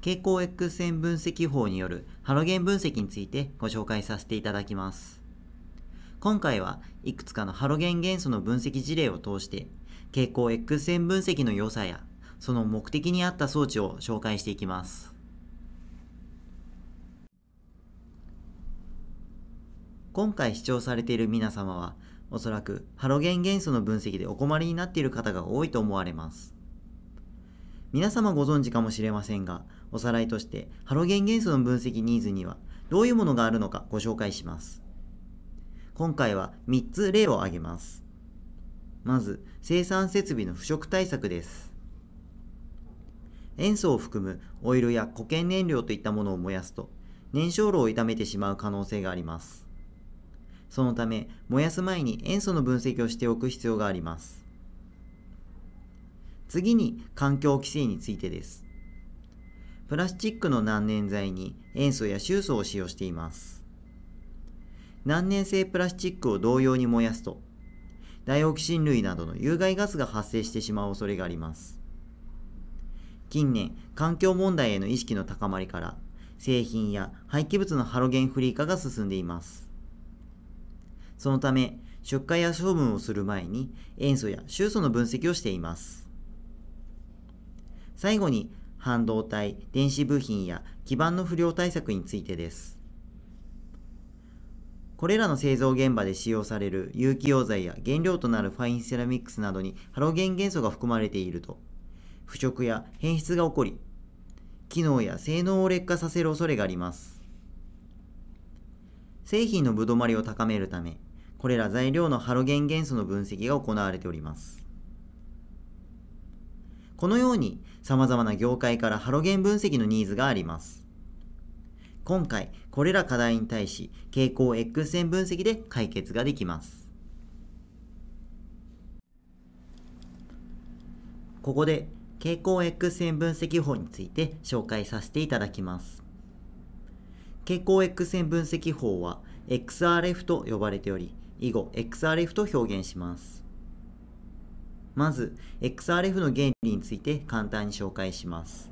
蛍光 X 線分析法によるハロゲン分析についてご紹介させていただきます。今回はいくつかのハロゲン元素の分析事例を通して蛍光 X 線分析の良さやその目的に合った装置を紹介していきます。今回視聴されている皆様はおそらくハロゲン元素の分析でお困りになっている方が多いと思われます。皆様ご存知かもしれませんが、おさらいとしてハロゲン元素の分析ニーズにはどういうものがあるのかご紹介します今回は3つ例を挙げますまず生産設備の腐食対策です塩素を含むオイルや固形燃料といったものを燃やすと燃焼炉を傷めてしまう可能性がありますそのため燃やす前に塩素の分析をしておく必要があります次に環境規制についてですプラスチックの難燃剤に塩素や臭素を使用しています。難燃性プラスチックを同様に燃やすと、ダイオキシン類などの有害ガスが発生してしまう恐れがあります。近年、環境問題への意識の高まりから、製品や廃棄物のハロゲンフリー化が進んでいます。そのため、出荷や処分をする前に塩素や臭素の分析をしています。最後に半導体、電子部品や基板の不良対策についてです。これらの製造現場で使用される有機溶剤や原料となるファインセラミックスなどにハロゲン元素が含まれていると、腐食や変質が起こり、機能や性能を劣化させる恐れがあります。製品のぶどまりを高めるため、これら材料のハロゲン元素の分析が行われております。このように様々な業界からハロゲン分析のニーズがあります。今回、これら課題に対し、傾向 X 線分析で解決ができます。ここで、傾向 X 線分析法について紹介させていただきます。傾向 X 線分析法は XRF と呼ばれており、以後 XRF と表現します。まず、XRF の原理について簡単に紹介します。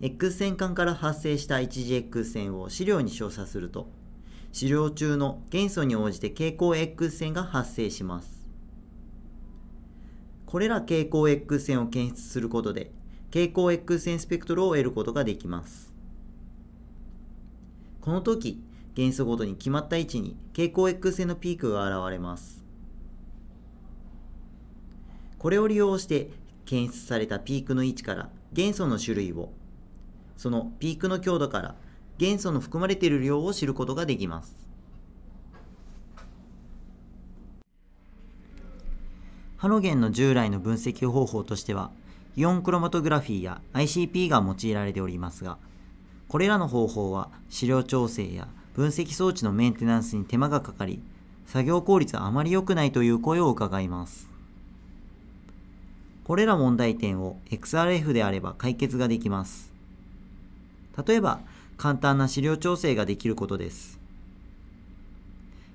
X 線管から発生した一次 X 線を資料に照射すると、資料中の元素に応じて蛍光 X 線が発生します。これら蛍光 X 線を検出することで、蛍光 X 線スペクトルを得ることができます。この時、元素ごとに決まった位置に蛍光 X 線のピークが現れます。これを利用して検出されたピークの位置から元素の種類を、そのピークの強度から元素の含まれている量を知ることができます。ハロゲンの従来の分析方法としては、イオンクロマトグラフィーや ICP が用いられておりますが、これらの方法は資料調整や分析装置のメンテナンスに手間がかかり、作業効率はあまり良くないという声を伺います。これら問題点を XRF であれば解決ができます。例えば、簡単な資料調整ができることです。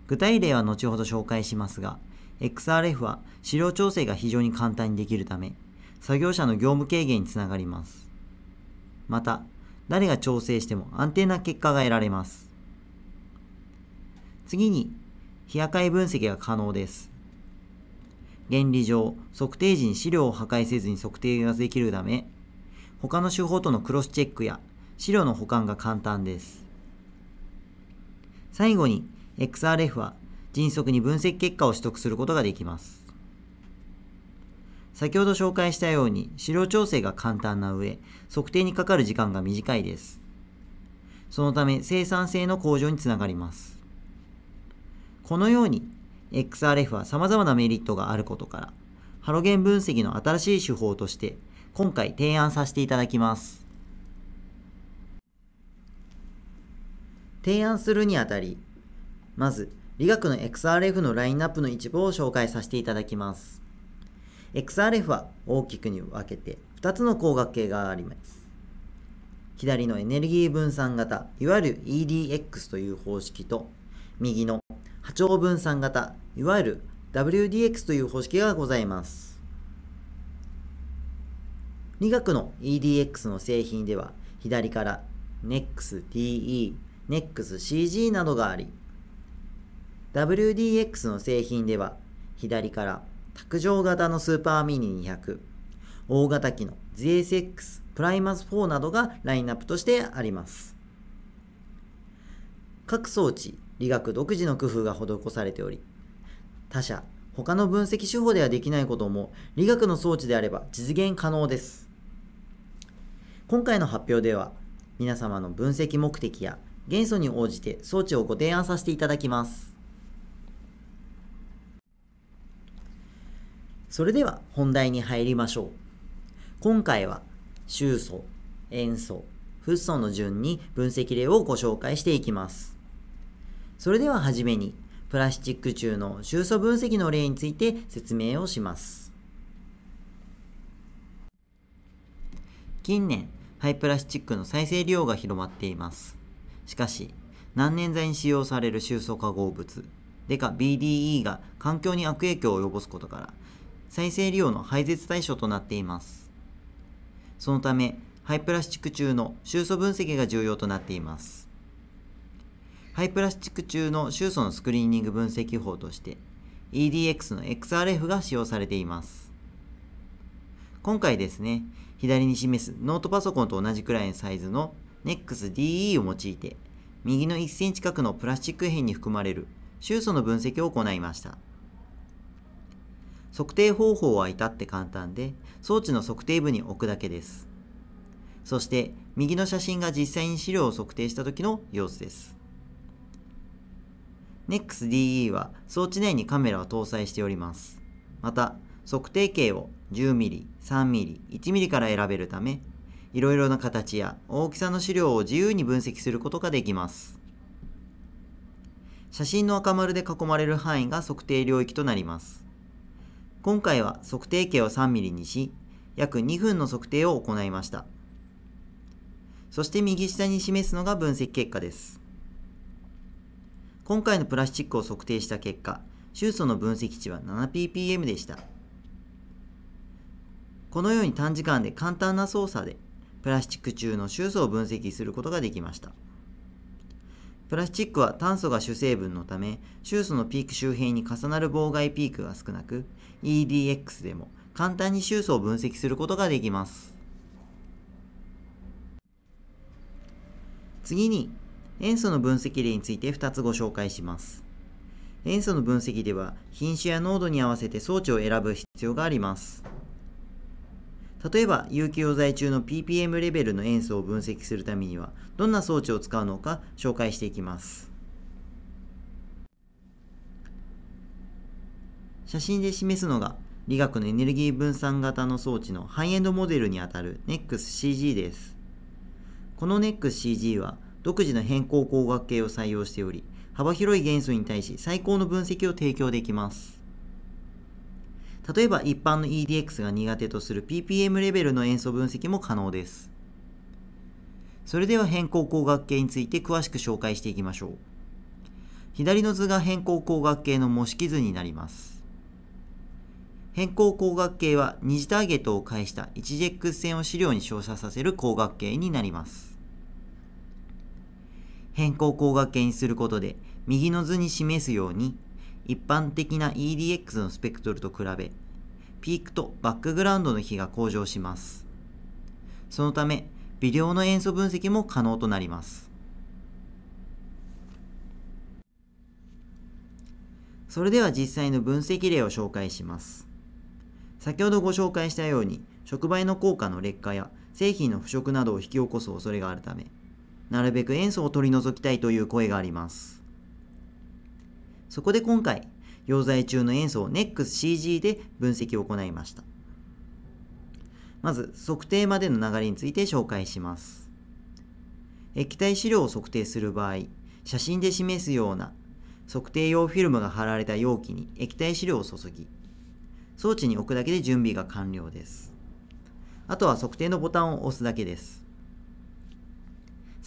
具体例は後ほど紹介しますが、XRF は資料調整が非常に簡単にできるため、作業者の業務軽減につながります。また、誰が調整しても安定な結果が得られます。次に、非破壊分析が可能です。原理上、測定時に資料を破壊せずに測定ができるため、他の手法とのクロスチェックや資料の保管が簡単です。最後に、XRF は迅速に分析結果を取得することができます。先ほど紹介したように資料調整が簡単な上、測定にかかる時間が短いです。そのため生産性の向上につながります。このように XRF は様々なメリットがあることから、ハロゲン分析の新しい手法として、今回提案させていただきます。提案するにあたり、まず、理学の XRF のラインナップの一部を紹介させていただきます。XRF は大きくに分けて2つの光学系があります。左のエネルギー分散型、いわゆる EDX という方式と、右の波長分散型、いわゆる WDX という方式がございます。理学の EDX の製品では、左から NEXDE、NEXCG などがあり、WDX の製品では、左から卓上型のスーパーミニ200、大型機の ZSX プライマス4などがラインナップとしてあります。各装置理学独自の工夫が施されており他者他の分析手法ではできないことも理学の装置であれば実現可能です今回の発表では皆様の分析目的や元素に応じて装置をご提案させていただきますそれでは本題に入りましょう今回は臭素塩素フッ素の順に分析例をご紹介していきますそれでははじめに、プラスチック中の収素分析の例について説明をします。近年、廃プラスチックの再生利用が広まっています。しかし、難燃剤に使用される収素化合物、デカ BDE が環境に悪影響を及ぼすことから、再生利用の廃絶対象となっています。そのため、廃プラスチック中の収素分析が重要となっています。廃プラスチック中の臭素のスクリーニング分析法として EDX の XRF が使用されています。今回ですね、左に示すノートパソコンと同じくらいのサイズの NEXDE を用いて、右の1センチ角のプラスチック片に含まれる臭素の分析を行いました。測定方法は至って簡単で、装置の測定部に置くだけです。そして、右の写真が実際に資料を測定した時の様子です。NEXDE は装置内にカメラを搭載しております。また、測定径を 10mm、3mm、1mm から選べるため、いろいろな形や大きさの資料を自由に分析することができます。写真の赤丸で囲まれる範囲が測定領域となります。今回は測定径を 3mm にし、約2分の測定を行いました。そして右下に示すのが分析結果です。今回のプラスチックを測定した結果、臭素の分析値は 7ppm でした。このように短時間で簡単な操作で、プラスチック中の臭素を分析することができました。プラスチックは炭素が主成分のため、臭素のピーク周辺に重なる妨害ピークが少なく、EDX でも簡単に臭素を分析することができます。次に塩素の分析例について2つご紹介します。塩素の分析では品種や濃度に合わせて装置を選ぶ必要があります。例えば有機溶剤中の ppm レベルの塩素を分析するためにはどんな装置を使うのか紹介していきます。写真で示すのが理学のエネルギー分散型の装置のハイエンドモデルにあたる NEXCG です。この NEXCG は独自の変更工学系を採用しており、幅広い元素に対し最高の分析を提供できます。例えば一般の EDX が苦手とする PPM レベルの塩素分析も可能です。それでは変更工学系について詳しく紹介していきましょう。左の図が変更工学系の模式図になります。変更工学系は2次ターゲットを介した 1GX 線を資料に照射させる工学系になります。変更工学系にすることで右の図に示すように一般的な EDX のスペクトルと比べピークとバックグラウンドの比が向上しますそのため微量の塩素分析も可能となりますそれでは実際の分析例を紹介します先ほどご紹介したように触媒の効果の劣化や製品の腐食などを引き起こす恐れがあるためなるべく塩素を取り除きたいという声があります。そこで今回、溶剤中の塩素を NEXCG で分析を行いました。まず、測定までの流れについて紹介します。液体資料を測定する場合、写真で示すような測定用フィルムが貼られた容器に液体資料を注ぎ、装置に置くだけで準備が完了です。あとは測定のボタンを押すだけです。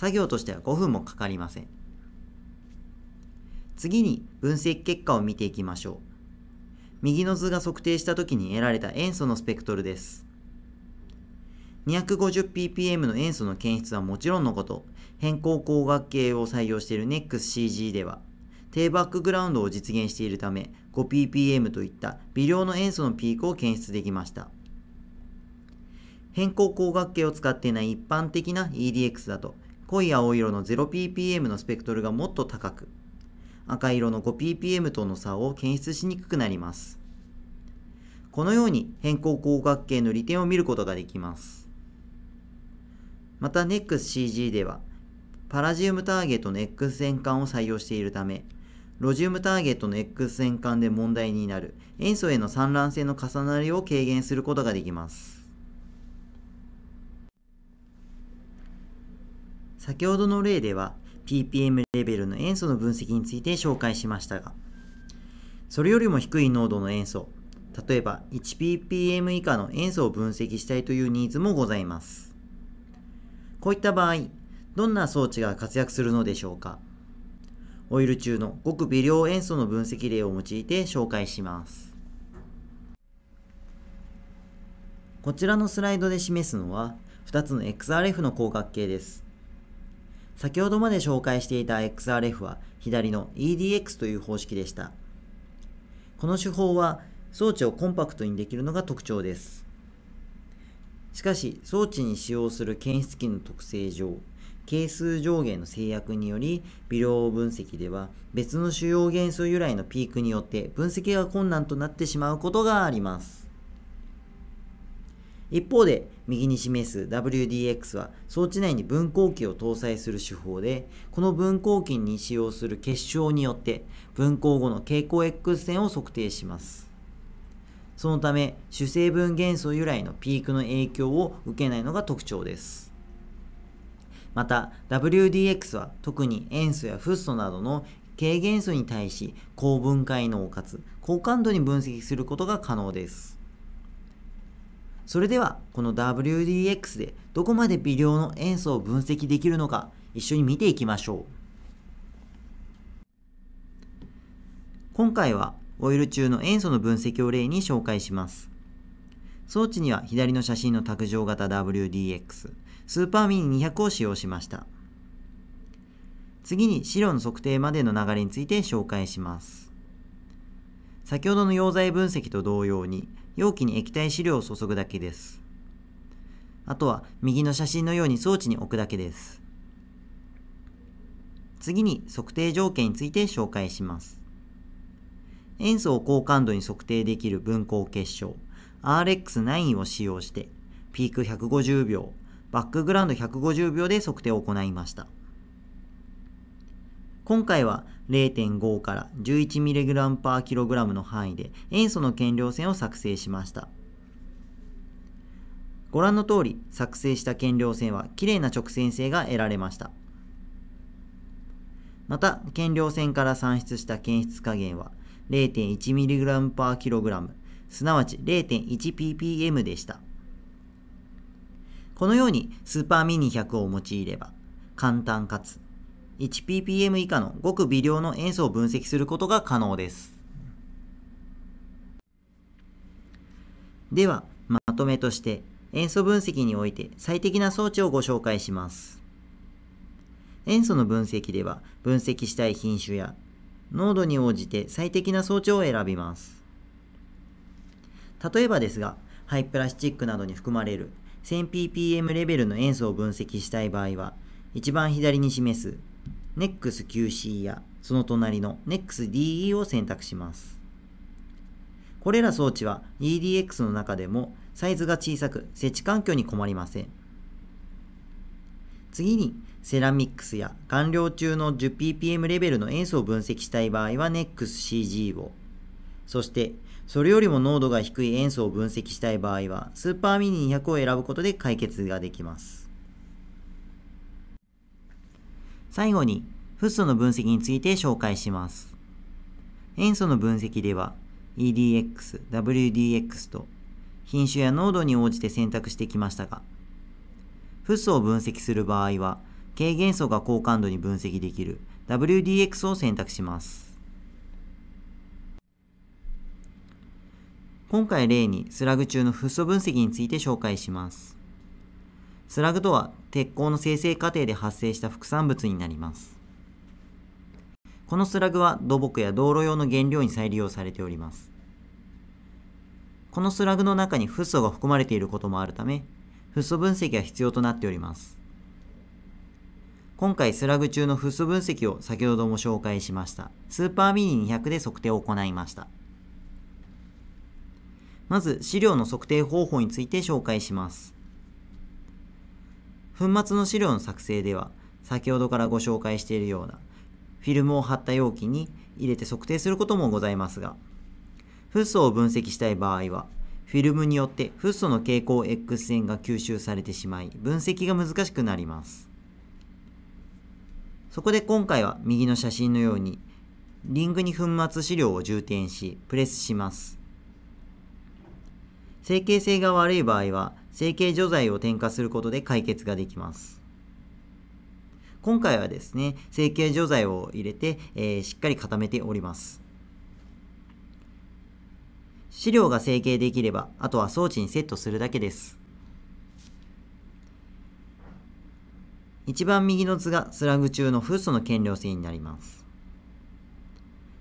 作業としては5分もかかりません。次に分析結果を見ていきましょう。右の図が測定した時に得られた塩素のスペクトルです。250ppm の塩素の検出はもちろんのこと、変更光学系を採用している NEXCG では、低バックグラウンドを実現しているため、5ppm といった微量の塩素のピークを検出できました。変更光学系を使っていない一般的な EDX だと、濃い青色の 0ppm のスペクトルがもっと高く、赤色の 5ppm との差を検出しにくくなります。このように変更光学系の利点を見ることができます。また NEXCG では、パラジウムターゲットの X 線管を採用しているため、ロジウムターゲットの X 線管で問題になる塩素への散乱性の重なりを軽減することができます。先ほどの例では ppm レベルの塩素の分析について紹介しましたが、それよりも低い濃度の塩素、例えば 1ppm 以下の塩素を分析したいというニーズもございます。こういった場合、どんな装置が活躍するのでしょうかオイル中のごく微量塩素の分析例を用いて紹介します。こちらのスライドで示すのは2つの XRF の光学系です。先ほどまで紹介していた XRF は左の EDX という方式でした。この手法は装置をコンパクトにできるのが特徴です。しかし装置に使用する検出器の特性上、係数上限の制約により微量分析では別の主要元素由来のピークによって分析が困難となってしまうことがあります。一方で右に示す WDX は装置内に分光器を搭載する手法でこの分光器に使用する結晶によって分光後の蛍光 X 線を測定しますそのため主成分元素由来のピークの影響を受けないのが特徴ですまた WDX は特に塩素やフッ素などの軽元素に対し高分解能かつ高感度に分析することが可能ですそれではこの WDX でどこまで微量の塩素を分析できるのか一緒に見ていきましょう今回はオイル中の塩素の分析を例に紹介します装置には左の写真の卓上型 WDX スーパーミニ200を使用しました次に資料の測定までの流れについて紹介します先ほどの溶剤分析と同様に容器に液体飼料を注ぐだけです。あとは右の写真のように装置に置くだけです。次に測定条件について紹介します。塩素を高感度に測定できる分光結晶 RX9 を使用してピーク150秒、バックグラウンド150秒で測定を行いました。今回は0.5から 11mg/kg の範囲で塩素の検量線を作成しました。ご覧の通り作成した検量線はきれいな直線性が得られました。また、検量線から算出した検出加減は 0.1mg/kg、すなわち 0.1ppm でした。このようにスーパーミニ100を用いれば簡単かつ 1ppm 以下のごく微量の塩素を分析することが可能です。では、まとめとして塩素分析において最適な装置をご紹介します。塩素の分析では分析したい品種や濃度に応じて最適な装置を選びます。例えばですが、イプラスチックなどに含まれる 1000ppm レベルの塩素を分析したい場合は、一番左に示す NEXQC やその隣の NEXDE を選択します。これら装置は EDX の中でもサイズが小さく設置環境に困りません。次にセラミックスや完了中の 10ppm レベルの塩素を分析したい場合は NEXCG を、そしてそれよりも濃度が低い塩素を分析したい場合はスーパーミニ200を選ぶことで解決ができます。最後に、フッ素の分析について紹介します。塩素の分析では、EDX、WDX と品種や濃度に応じて選択してきましたが、フッ素を分析する場合は、軽減素が高感度に分析できる WDX を選択します。今回例にスラグ中のフッ素分析について紹介します。スラグとは鉄鋼の生成過程で発生した副産物になります。このスラグは土木や道路用の原料に再利用されております。このスラグの中にフッ素が含まれていることもあるため、フッ素分析が必要となっております。今回スラグ中のフッ素分析を先ほども紹介しました、スーパーミニ200で測定を行いました。まず資料の測定方法について紹介します。粉末の資料の作成では先ほどからご紹介しているようなフィルムを貼った容器に入れて測定することもございますがフッ素を分析したい場合はフィルムによってフッ素の蛍光 X 線が吸収されてしまい分析が難しくなりますそこで今回は右の写真のようにリングに粉末資料を充填しプレスします成形性が悪い場合は整形除剤を添加することで解決ができます。今回はですね、整形除剤を入れて、えー、しっかり固めております。資料が成形できれば、あとは装置にセットするだけです。一番右の図がスラグ中のフッ素の検量線になります。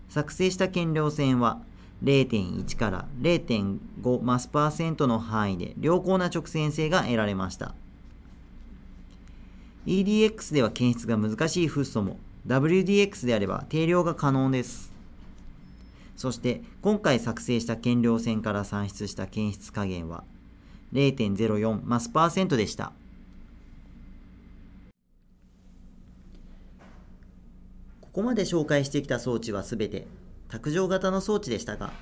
作成した検量線は0.1から0.5マスパーセントの範囲で良好な直線性が得られました。EDX では検出が難しいフッ素も WDX であれば定量が可能です。そして今回作成した検量線から算出した検出加減は0.04マスパーセントでした。ここまで紹介してきた装置はすべて卓上型の装置でしたが、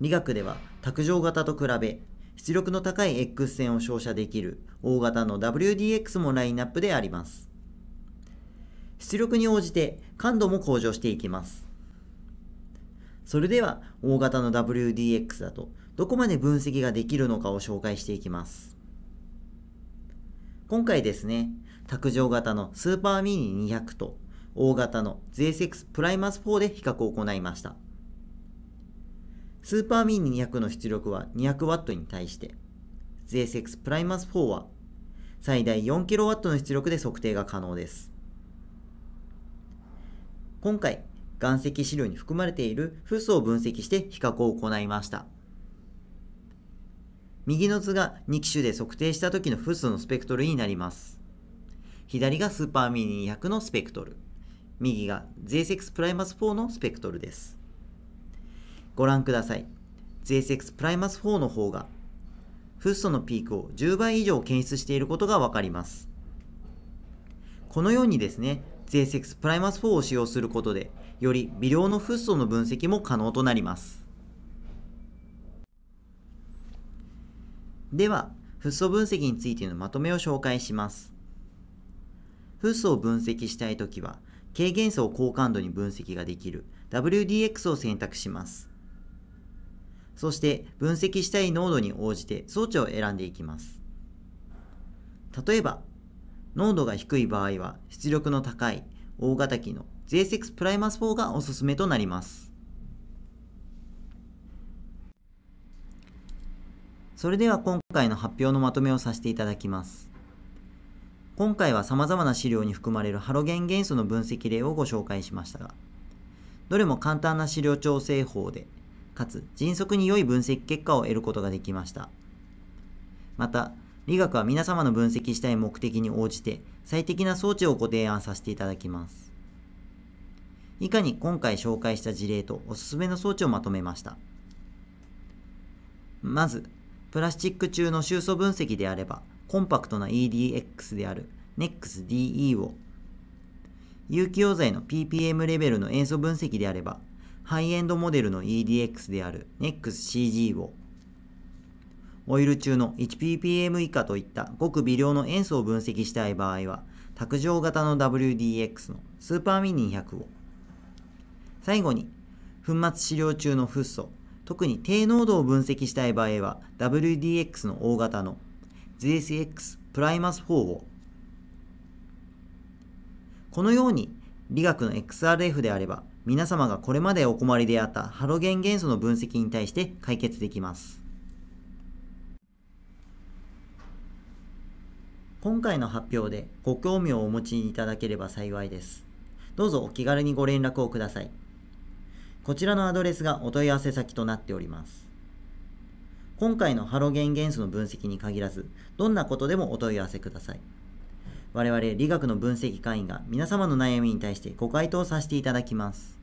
理学では卓上型と比べ、出力の高い X 線を照射できる大型の WDX もラインナップであります。出力に応じて感度も向上していきます。それでは大型の WDX だとどこまで分析ができるのかを紹介していきます。今回ですね、卓上型のスーパーミニ200と大型の ZSX プライマス4で比較を行いました。スーパーミニ200の出力は 200W に対して、ZSX プライマス4は最大 4kW の出力で測定が可能です。今回、岩石資料に含まれているフスを分析して比較を行いました。右の図が2機種で測定した時のフスのスペクトルになります。左がスーパーミニ200のスペクトル。右がセ s x プライマス4のスペクトルです。ご覧ください。JSX プライマス4の方が、フッ素のピークを10倍以上検出していることがわかります。このようにですね、セ s x プライマス4を使用することで、より微量のフッ素の分析も可能となります。では、フッ素分析についてのまとめを紹介します。フッ素を分析したいときは、軽減層好感度に分析ができる WDX を選択します。そして分析したい濃度に応じて装置を選んでいきます。例えば、濃度が低い場合は出力の高い大型機の JSX プライマス4がおすすめとなります。それでは今回の発表のまとめをさせていただきます。今回は様々な資料に含まれるハロゲン元素の分析例をご紹介しましたが、どれも簡単な資料調整法で、かつ迅速に良い分析結果を得ることができました。また、理学は皆様の分析したい目的に応じて最適な装置をご提案させていただきます。以下に今回紹介した事例とおすすめの装置をまとめました。まず、プラスチック中の収素分析であれば、コンパクトな EDX である NEXDE を有機溶剤の ppm レベルの塩素分析であればハイエンドモデルの EDX である NEXCG をオイル中の 1ppm 以下といったごく微量の塩素を分析したい場合は卓上型の WDX のスーパーミニ100を最後に粉末飼料中のフッ素特に低濃度を分析したい場合は WDX の大型の z s x プライマス4をこのように理学の XRF であれば皆様がこれまでお困りであったハロゲン元素の分析に対して解決できます今回の発表でご興味をお持ちいただければ幸いですどうぞお気軽にご連絡をくださいこちらのアドレスがお問い合わせ先となっております今回のハロゲン元素の分析に限らず、どんなことでもお問い合わせください。我々理学の分析会員が皆様の悩みに対してご回答させていただきます。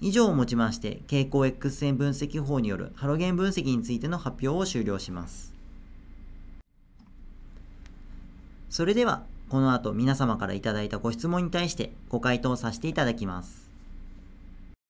以上をもちまして、蛍光 X 線分析法によるハロゲン分析についての発表を終了します。それでは、この後皆様からいただいたご質問に対してご回答させていただきます。